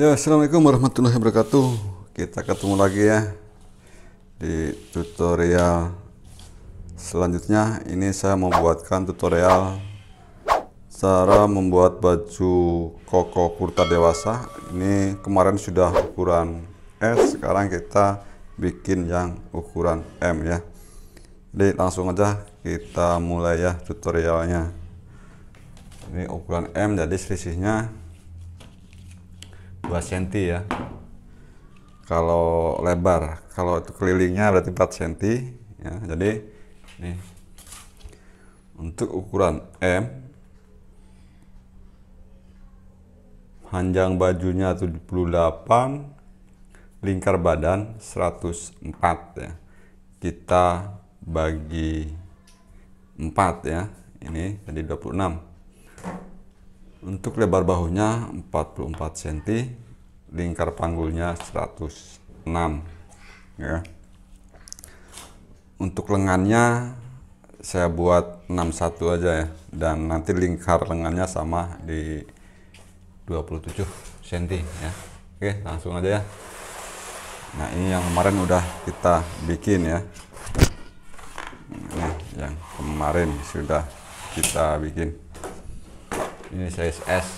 Ya, Assalamualaikum warahmatullahi wabarakatuh. Kita ketemu lagi ya di tutorial selanjutnya. Ini saya membuatkan tutorial cara membuat baju koko kurta dewasa. Ini kemarin sudah ukuran S, sekarang kita bikin yang ukuran M ya. Jadi langsung aja kita mulai ya tutorialnya. Ini ukuran M, jadi selisihnya 2 cm ya kalau lebar kalau itu kelilingnya berarti 4 cm ya jadi nih untuk ukuran M panjang bajunya 78 lingkar badan 104 ya kita bagi 4 ya ini jadi 26 untuk lebar bahunya 44 cm, lingkar panggulnya 106 ya. Untuk lengannya saya buat 61 aja ya dan nanti lingkar lengannya sama di 27 cm ya. Oke, langsung aja ya. Nah, ini yang kemarin udah kita bikin ya. Nah, yang kemarin sudah kita bikin ini size S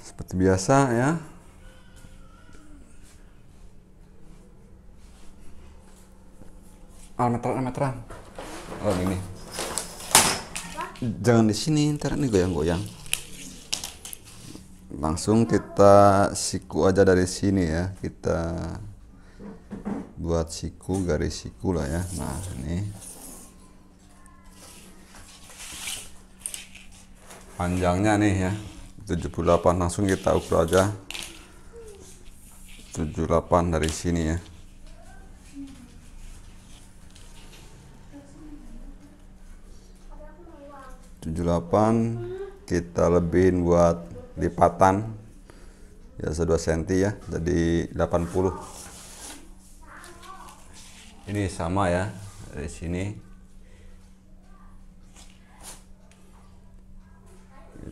seperti biasa ya ah meteran eh, meteran oh ini jangan di sini ntar ini goyang-goyang langsung kita siku aja dari sini ya kita buat siku garis siku lah ya nah ini panjangnya nih ya 78 langsung kita ukur aja 78 dari sini ya tujuh delapan kita lebihin buat lipatan ya 2 cm ya jadi 80 ini sama ya dari sini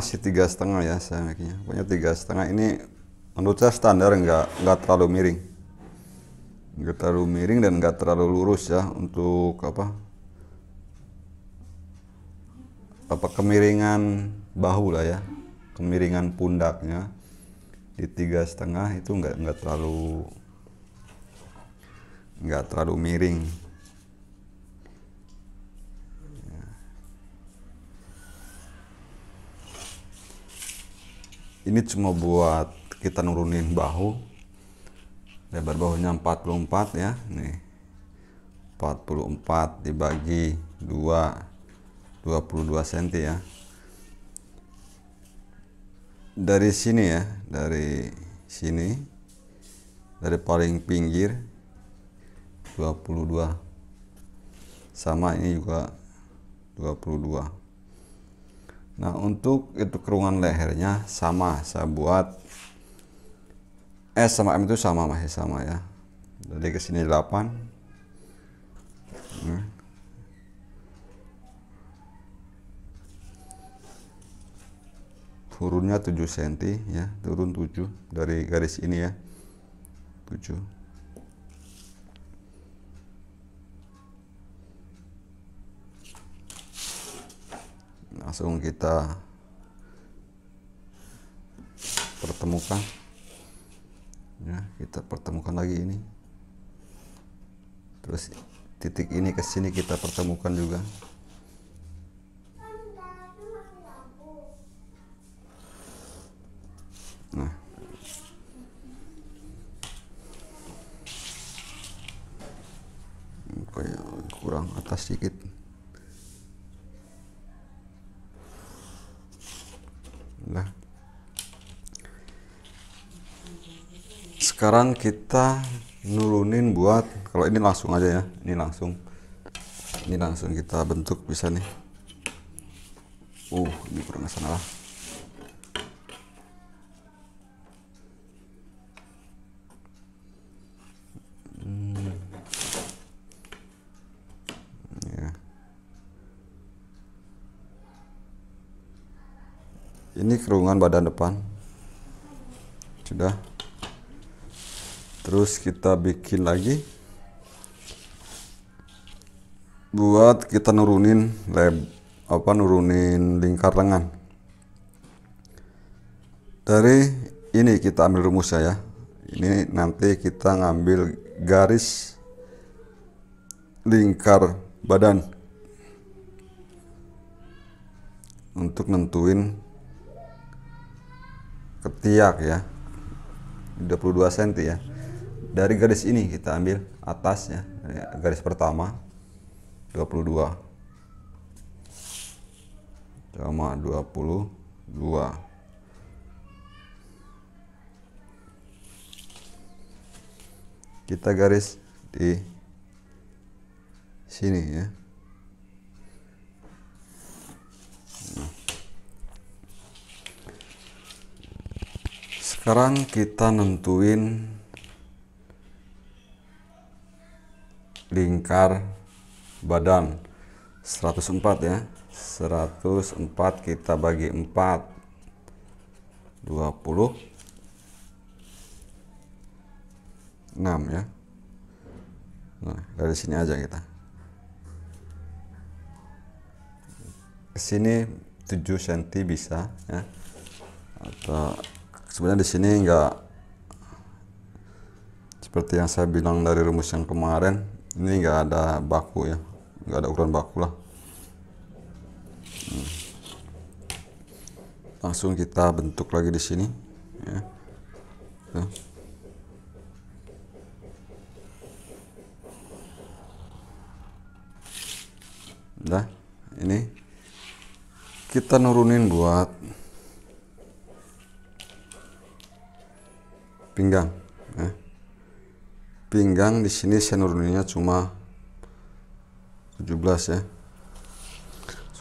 masih tiga setengah ya saya mikirnya punya tiga setengah ini menurut saya standar nggak nggak terlalu miring nggak terlalu miring dan nggak terlalu lurus ya untuk apa apa kemiringan bahu lah ya kemiringan pundaknya di tiga setengah itu nggak nggak terlalu nggak terlalu miring ini cuma buat kita nurunin bahu lebar bahunya 44 ya nih 44 dibagi 2 22 cm ya dari sini ya dari sini dari paling pinggir 22 sama ini juga 22 Nah untuk itu kerungan lehernya sama saya buat S sama M itu sama masih sama ya. Jadi ke sini 8. Nah. Hmm. Turunnya 7 cm ya, turun 7 dari garis ini ya. 7. langsung kita pertemukan ya kita pertemukan lagi ini terus titik ini ke sini kita pertemukan juga nah kurang atas sedikit sekarang kita nurunin buat kalau ini langsung aja ya ini langsung ini langsung kita bentuk bisa nih uh ini kurang salah lah hmm. ya. ini kerungan badan depan sudah terus kita bikin lagi buat kita nurunin lab apa nurunin lingkar lengan dari ini kita ambil rumusnya ya ini nanti kita ngambil garis lingkar badan untuk nentuin ketiak ya 22 cm ya dari garis ini kita ambil atasnya ya, garis pertama 22 sama 22 kita garis di sini ya sekarang kita nentuin lingkar badan 104 ya 104 kita bagi 4 20 6 ya nah dari sini aja kita sini 7 cm bisa ya atau sebenarnya di sini enggak seperti yang saya bilang dari rumus yang kemarin ini enggak ada baku ya enggak ada ukuran baku lah hmm. langsung kita bentuk lagi di sini ya. Tuh. Nah, ini kita nurunin buat pinggang. Nah pinggang di sini saya nuruninnya cuma 17 ya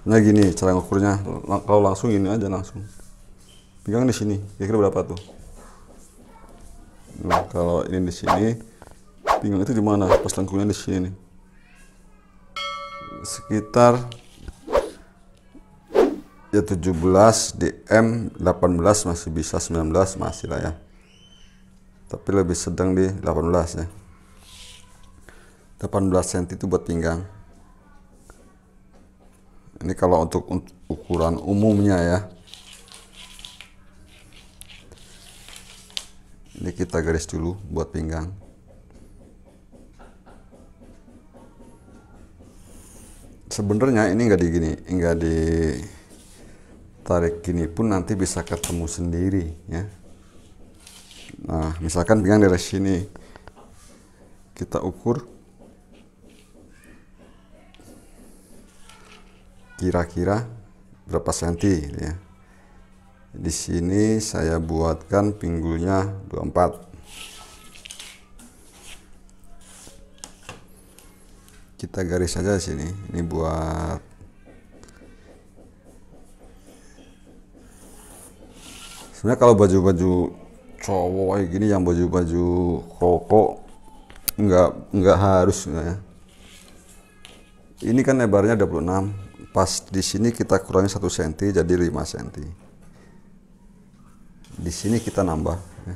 sebenarnya gini cara ngukurnya kalau langsung gini aja langsung pinggang di sini kira-kira berapa tuh nah kalau ini di sini pinggang itu di mana pas lengkungnya di sini nih sekitar ya 17 DM 18 masih bisa 19 masih lah ya tapi lebih sedang di 18 ya 18 cm itu buat pinggang ini kalau untuk ukuran umumnya ya ini kita garis dulu buat pinggang sebenarnya ini enggak di gini nggak di tarik gini pun nanti bisa ketemu sendiri ya nah misalkan pinggang dari sini kita ukur kira-kira berapa senti ya di sini saya buatkan pinggulnya 24 kita garis saja di sini ini buat sebenarnya kalau baju-baju cowok kayak gini yang baju-baju koko nggak nggak harus ya. Ini kan lebarnya 26, pas di sini kita kurangi 1 cm jadi 5 cm. Di sini kita nambah ya.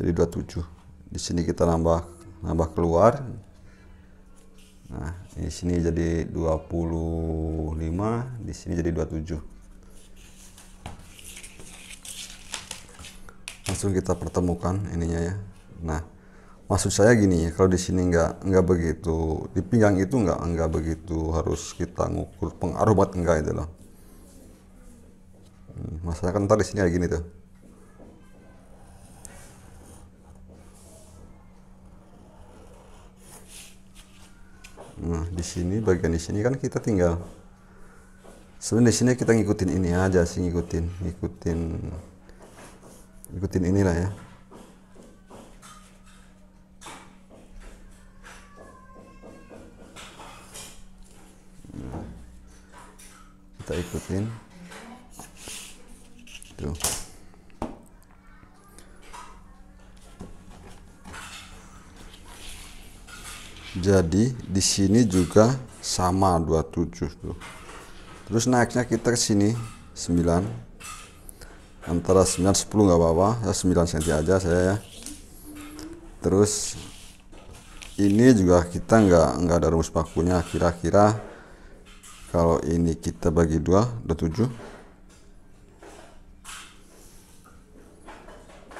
Jadi 27. Di sini kita nambah nambah keluar. Nah, di sini jadi 25, di sini jadi 27. langsung kita pertemukan ininya ya nah maksud saya gini ya kalau di sini nggak nggak begitu di pinggang itu nggak nggak begitu harus kita ngukur pengaruh buat enggak itu loh hmm, masalah kan tadi sini kayak gini tuh nah di sini bagian di sini kan kita tinggal sebenarnya di sini kita ngikutin ini aja sih ngikutin ngikutin ikutin inilah ya kita ikutin tuh jadi di sini juga sama 27 tuh terus naiknya kita ke sini 9 antara 9 10 nggak apa-apa ya 9 cm aja saya ya terus ini juga kita nggak nggak ada rumus bakunya kira-kira kalau ini kita bagi dua ada tujuh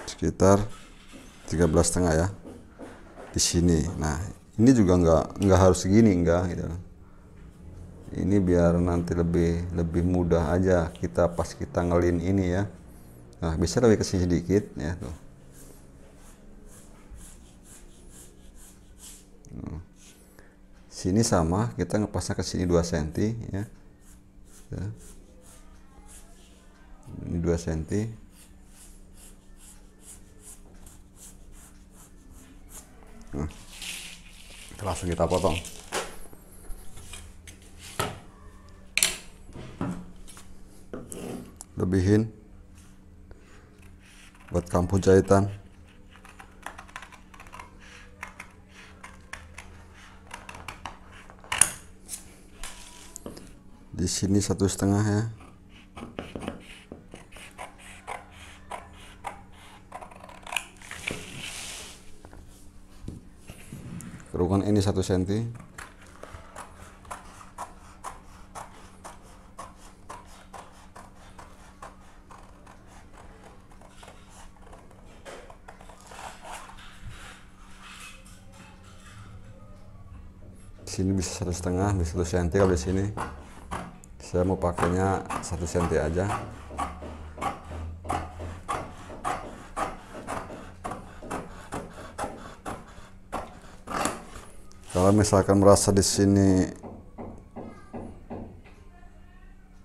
sekitar 13 setengah ya di sini nah ini juga nggak nggak harus segini enggak gitu ini biar nanti lebih lebih mudah aja kita pas kita ngelin ini ya nah bisa lebih ke sini sedikit ya tuh hmm. sini sama kita ngepasnya ke sini 2 cm ya. ya ini 2 cm nah, langsung kita potong lebihin buat kampung jahitan di sini satu setengah ya kerungan ini satu senti sini bisa satu setengah bisa satu senti kalau di sini saya mau pakainya satu senti aja kalau misalkan merasa di sini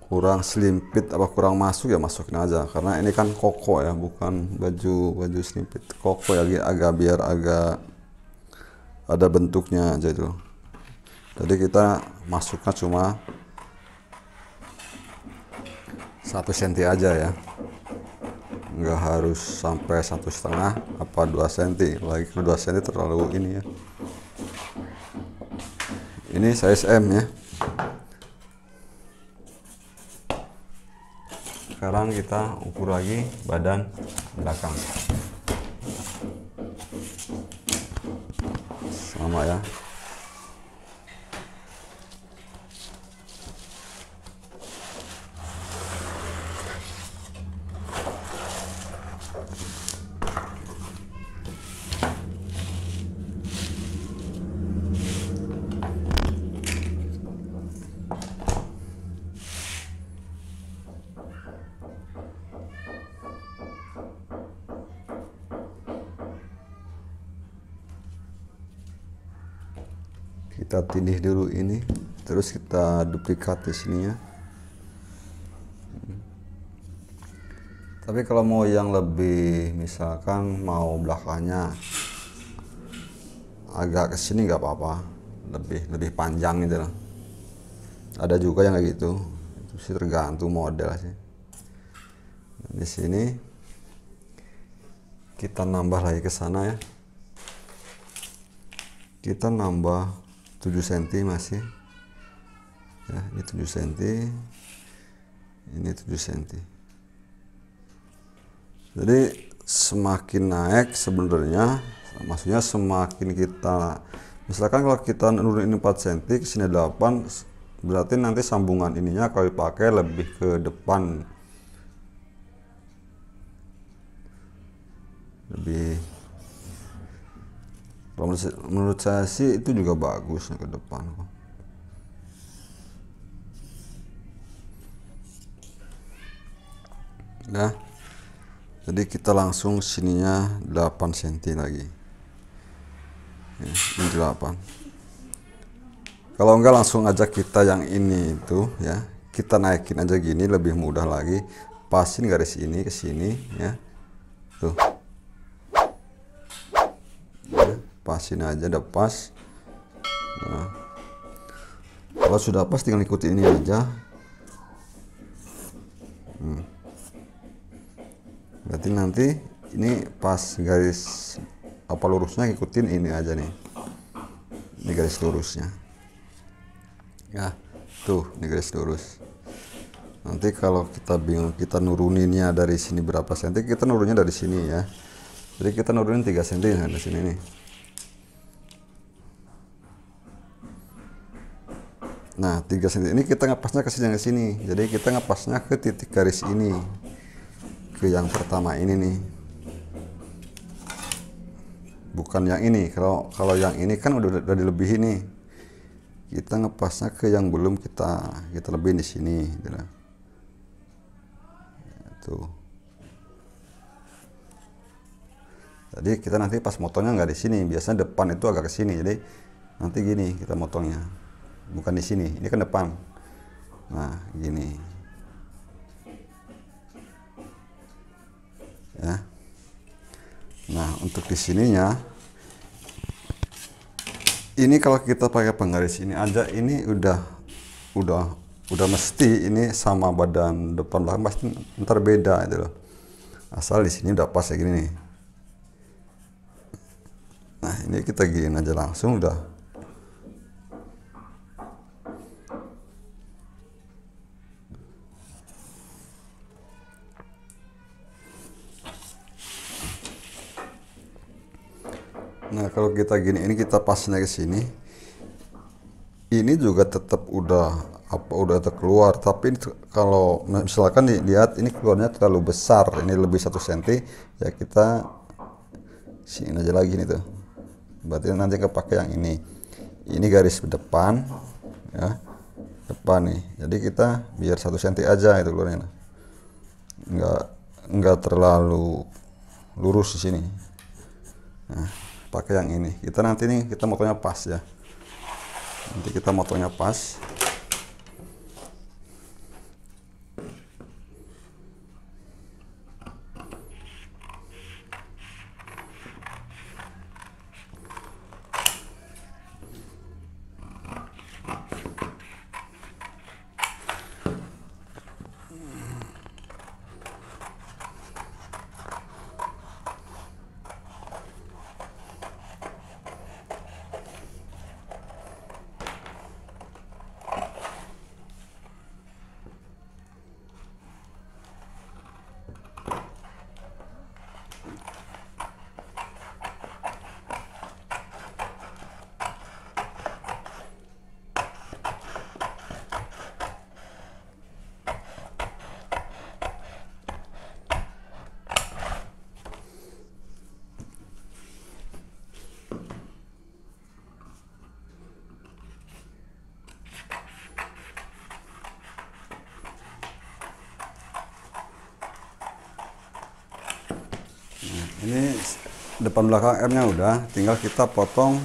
kurang selimpit apa kurang masuk ya masukin aja karena ini kan koko ya bukan baju baju selimpit koko ya agak biar agak ada bentuknya aja itu jadi kita masukkan cuma satu senti aja ya nggak harus sampai satu setengah apa dua senti lagi ke dua senti terlalu ini ya ini size M ya sekarang kita ukur lagi badan belakang sama ya kita tindih dulu ini terus kita duplikat di sini ya tapi kalau mau yang lebih misalkan mau belakangnya agak ke sini nggak apa-apa lebih lebih panjang itu lah. ada juga yang kayak gitu itu sih tergantung model sih nah, di sini kita nambah lagi ke sana ya kita nambah 7 cm masih ya ini 7 cm ini 7 cm jadi semakin naik sebenarnya maksudnya semakin kita misalkan kalau kita nurun ini 4 cm ke sini 8 berarti nanti sambungan ininya kalau dipakai lebih ke depan lebih menurut, menurut saya sih itu juga bagus ke depan kok nah ya. jadi kita langsung sininya 8 cm lagi ya, ini 8 kalau enggak langsung aja kita yang ini itu ya kita naikin aja gini lebih mudah lagi pasin garis ini ke sini ya tuh pasin aja udah pas nah kalau sudah pas tinggal ikuti ini aja hmm. berarti nanti ini pas garis apa lurusnya ikutin ini aja nih ini garis lurusnya ya tuh ini garis lurus nanti kalau kita bingung kita nuruninnya dari sini berapa senti kita nurunnya dari sini ya jadi kita nurunin 3 senti ya, dari sini nih Nah, 3 cm ini kita ngepasnya ke sini, ke sini. Jadi kita ngepasnya ke titik garis ini. Ke yang pertama ini nih. Bukan yang ini. Kalau kalau yang ini kan udah udah dilebihi nih. Kita ngepasnya ke yang belum kita kita lebihin di sini, gitu. Tuh. Jadi kita nanti pas motongnya nggak di sini, biasanya depan itu agak ke sini. Jadi nanti gini kita motongnya bukan di sini ini ke depan nah gini ya nah untuk di sininya ini kalau kita pakai penggaris ini aja ini udah udah udah mesti ini sama badan depan belakang pasti ntar beda itu loh asal di sini udah pas ya gini nih nah ini kita gini aja langsung udah Nah, kalau kita gini ini kita pasnya ke sini. Ini juga tetap udah apa udah terkeluar, tapi kalau nah, misalkan dilihat ini keluarnya terlalu besar, ini lebih satu senti, ya kita sini aja lagi nih tuh. Berarti nanti kepake yang ini. Ini garis depan ya. Depan nih. Jadi kita biar satu senti aja itu keluarnya. Enggak enggak terlalu lurus di sini. Nah, pakai yang ini kita nanti nih kita motonya pas ya nanti kita motonya pas depan belakang M nya udah tinggal kita potong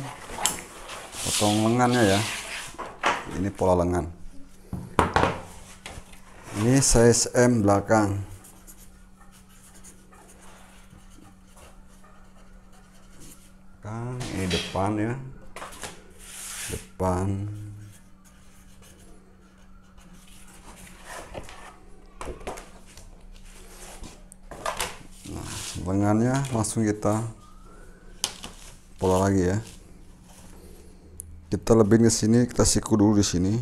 potong lengannya ya ini pola lengan ini size M belakang ini depan ya depan nah, lengannya langsung kita pola lagi ya kita lebih ke sini kita siku dulu di sini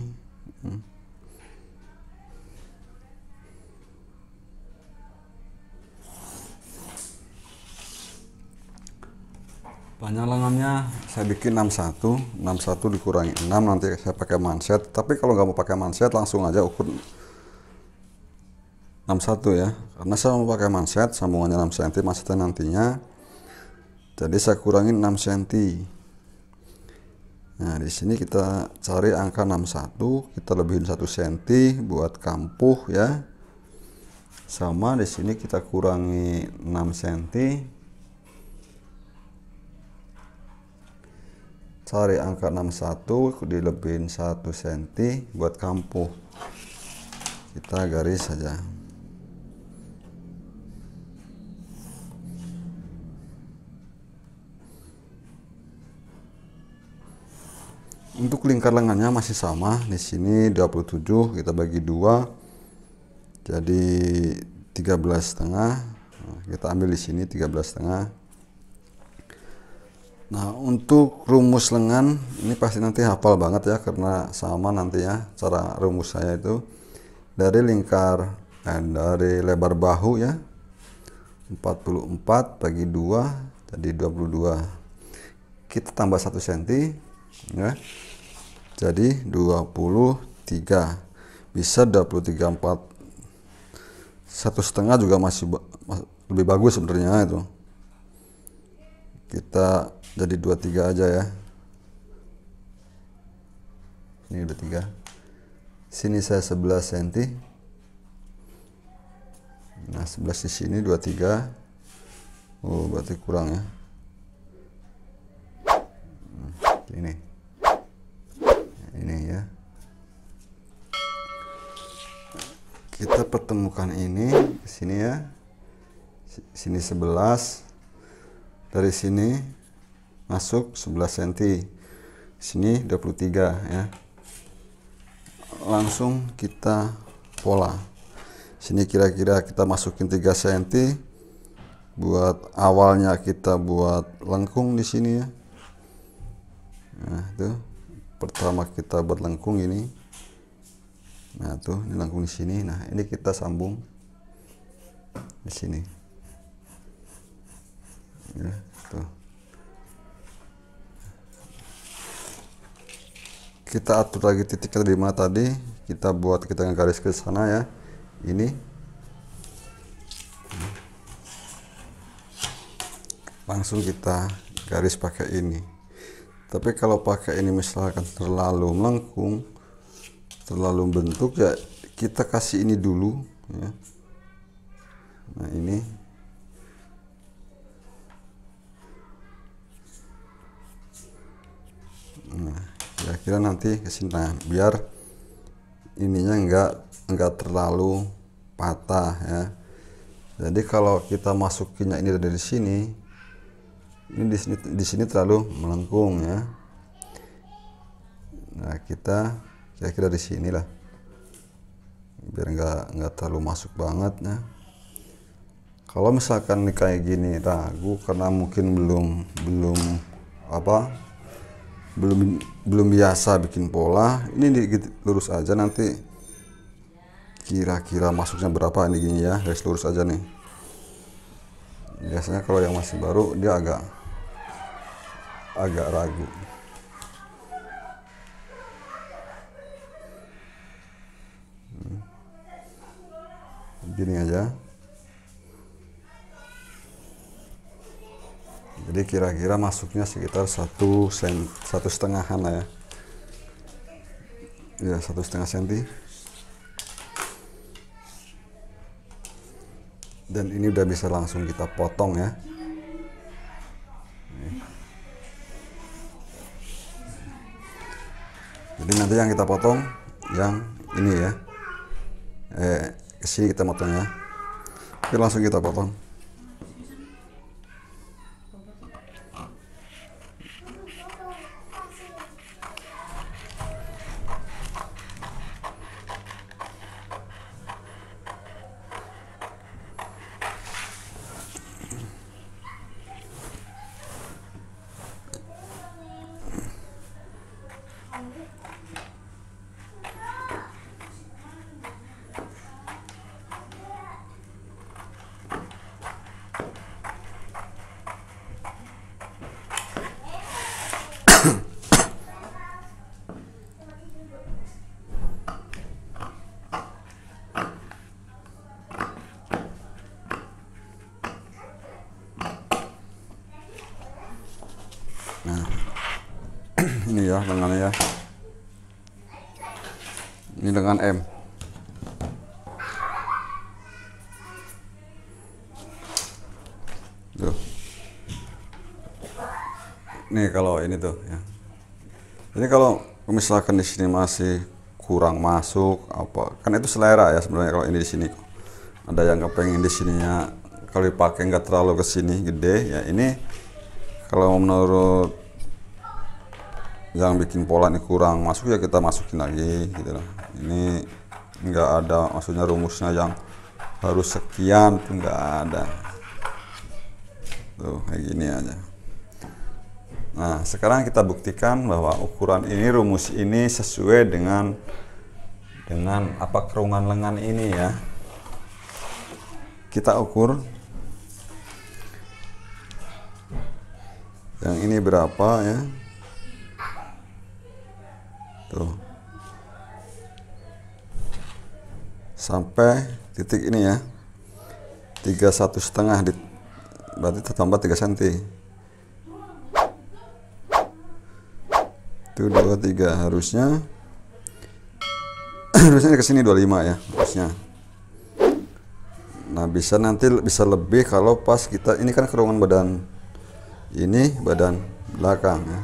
banyak panjang lengannya saya bikin 61 61 dikurangi 6 nanti saya pakai manset tapi kalau nggak mau pakai manset langsung aja ukur 61 ya karena saya mau pakai manset sambungannya 6 cm mansetnya nantinya jadi saya kurangin 6 cm nah di sini kita cari angka 61 kita lebihin 1 cm buat kampuh ya sama di sini kita kurangi 6 cm cari angka 61 dilebihin 1 cm buat kampuh kita garis saja untuk lingkar lengannya masih sama di sini 27 kita bagi dua jadi 13 setengah nah, kita ambil di sini 13 setengah nah untuk rumus lengan ini pasti nanti hafal banget ya karena sama nanti ya cara rumus saya itu dari lingkar eh, dari lebar bahu ya 44 bagi 2 jadi 22 kita tambah 1 cm ya jadi 23 bisa 23 4 satu setengah juga masih ba lebih bagus sebenarnya itu kita jadi 23 aja ya ini 23 sini saya 11 cm nah 11 di sini 23 oh berarti kurang ya hmm, ini ini ya kita pertemukan ini ke sini ya sini 11 dari sini masuk 11 cm sini 23 ya langsung kita pola sini kira-kira kita masukin 3 cm buat awalnya kita buat lengkung di sini ya nah tuh pertama kita buat lengkung ini nah tuh ini lengkung di sini nah ini kita sambung di sini ya, tuh kita atur lagi titik di mana tadi kita buat kita garis ke sana ya ini langsung kita garis pakai ini tapi kalau pakai ini misalkan terlalu melengkung terlalu bentuk ya kita kasih ini dulu ya nah ini nah ya kira nanti kesini nah, biar ininya enggak enggak terlalu patah ya jadi kalau kita masukinnya ini dari sini ini di sini di sini terlalu melengkung ya nah kita kira-kira di lah biar nggak nggak terlalu masuk banget ya kalau misalkan nih kayak gini ragu nah, karena mungkin belum belum apa belum belum biasa bikin pola ini di, lurus aja nanti kira-kira masuknya berapa ini gini ya guys lurus aja nih biasanya kalau yang masih baru dia agak agak ragu. Hmm. Gini aja. Jadi kira-kira masuknya sekitar satu sen, satu setengahan lah ya. Ya satu setengah senti. Dan ini udah bisa langsung kita potong ya. nanti yang kita potong yang ini ya eh sini kita potong ya oke langsung kita potong ini ya lengannya ya ini dengan M tuh nih kalau ini tuh ya ini kalau misalkan di sini masih kurang masuk apa kan itu selera ya sebenarnya kalau ini di sini ada yang kepengen di sininya kalau dipakai nggak terlalu ke sini gede ya ini kalau menurut yang bikin pola ini kurang masuk ya kita masukin lagi gitu loh ini enggak ada maksudnya rumusnya yang harus sekian tuh nggak ada tuh kayak gini aja nah sekarang kita buktikan bahwa ukuran ini rumus ini sesuai dengan dengan apa kerungan lengan ini ya kita ukur yang ini berapa ya tuh sampai titik ini ya tiga satu setengah di, berarti tertambah 3 cm itu 23 harusnya harusnya ke sini 25 ya harusnya nah bisa nanti bisa lebih kalau pas kita ini kan kerongan badan ini badan belakang ya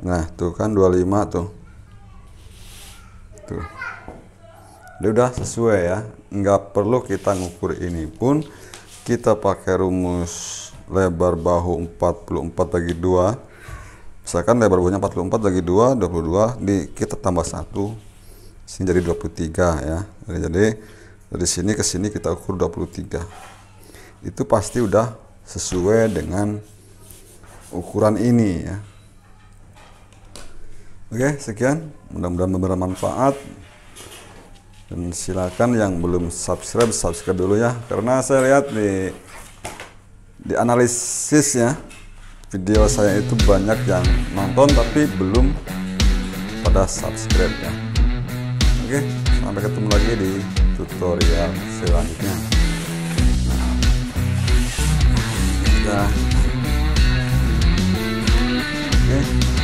Nah, tuh kan 25 tuh. Tuh. Dia ya udah sesuai ya. Nggak perlu kita ngukur ini pun kita pakai rumus lebar bahu 44 bagi 2. Misalkan lebar bahunya 44 bagi 2 22 di kita tambah 1 sini jadi 23 ya. Jadi dari sini ke sini kita ukur 23. Itu pasti udah sesuai dengan ukuran ini ya Oke, sekian. Mudah-mudahan bermanfaat. Dan silakan yang belum subscribe, subscribe dulu ya. Karena saya lihat di di analisisnya video saya itu banyak yang nonton tapi belum pada subscribe ya. Oke, sampai ketemu lagi di tutorial selanjutnya. Nah, ya. Oke.